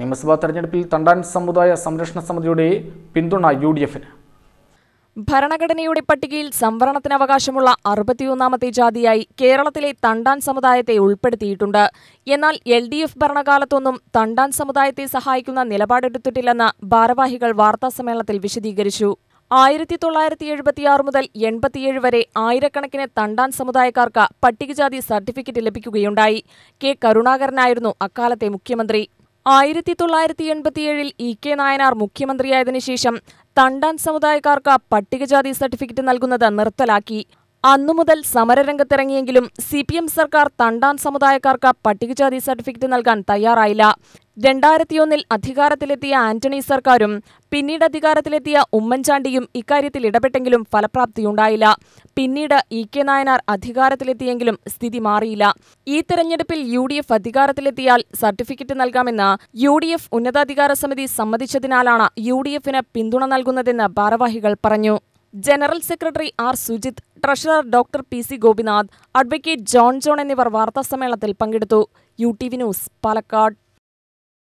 നിയമസഭാ തെരഞ്ഞെടുപ്പിൽ തണ്ടാൻ സമുദായ സംരക്ഷണ സമിതിയുടെ പിന്തുണ യു ഡി എഫിന് ഭരണഘടനയുടെ പട്ടികയിൽ സംവരണത്തിന് അവകാശമുള്ള അറുപത്തിയൊന്നാമത്തെ ജാതിയായി കേരളത്തിലെ തണ്ടാൻ സമുദായത്തെ ഉൾപ്പെടുത്തിയിട്ടുണ്ട് എന്നാൽ എൽ ഡി എഫ് ഭരണകാലത്തൊന്നും തണ്ടാൻ സമുദായത്തെ സഹായിക്കുന്ന നിലപാടെടുത്തിട്ടില്ലെന്ന് ഭാരവാഹികൾ വാർത്താസമ്മേളനത്തിൽ വിശദീകരിച്ചു ആയിരത്തി തൊള്ളായിരത്തി എഴുപത്തിയാറ് മുതൽ എൺപത്തിയേഴ് വരെ ആയിരക്കണക്കിന് തണ്ടാൻ സമുദായക്കാർക്ക് പട്ടികജാതി സർട്ടിഫിക്കറ്റ് ലഭിക്കുകയുണ്ടായി കെ കരുണാകരനായിരുന്നു അക്കാലത്തെ മുഖ്യമന്ത്രി ആയിരത്തി തൊള്ളായിരത്തി എൺപത്തിയേഴിൽ ഇ കെ നായനാർ മുഖ്യമന്ത്രിയായതിനു ശേഷം തണ്ടാൻ സമുദായക്കാർക്ക് പട്ടികജാതി സർട്ടിഫിക്കറ്റ് നൽകുന്നത് നിർത്തലാക്കി അന്നുമുതൽ സമരരംഗത്തിറങ്ങിയെങ്കിലും സി പി എം സർക്കാർ തണ്ടാൻ സമുദായക്കാർക്ക് പട്ടികജാതി സർട്ടിഫിക്കറ്റ് നൽകാൻ തയ്യാറായില്ല രണ്ടായിരത്തിയൊന്നിൽ അധികാരത്തിലെത്തിയ ആന്റണി സർക്കാരും പിന്നീട് അധികാരത്തിലെത്തിയ ഉമ്മൻചാണ്ടിയും ഇക്കാര്യത്തിൽ ഇടപെട്ടെങ്കിലും ഫലപ്രാപ്തിയുണ്ടായില്ല പിന്നീട് ഇ കെ നായനാർ അധികാരത്തിലെത്തിയെങ്കിലും സ്ഥിതി മാറിയില്ല ഈ തെരഞ്ഞെടുപ്പിൽ യു ഡി എഫ് അധികാരത്തിലെത്തിയാൽ സർട്ടിഫിക്കറ്റ് നൽകാമെന്ന് യു ഡി എഫ് ഉന്നതാധികാര സമിതി സമ്മതിച്ചതിനാലാണ് യു ഡി എഫിന് പിന്തുണ നൽകുന്നതെന്ന് ഭാരവാഹികൾ പറഞ്ഞു general secretary R Sujith treasurer doctor P C Gopinath advocate John John എന്നിവർ വാർത്താസമ്മേളനത്തിൽ പങ്കെടുത്തു U T V news Palakkad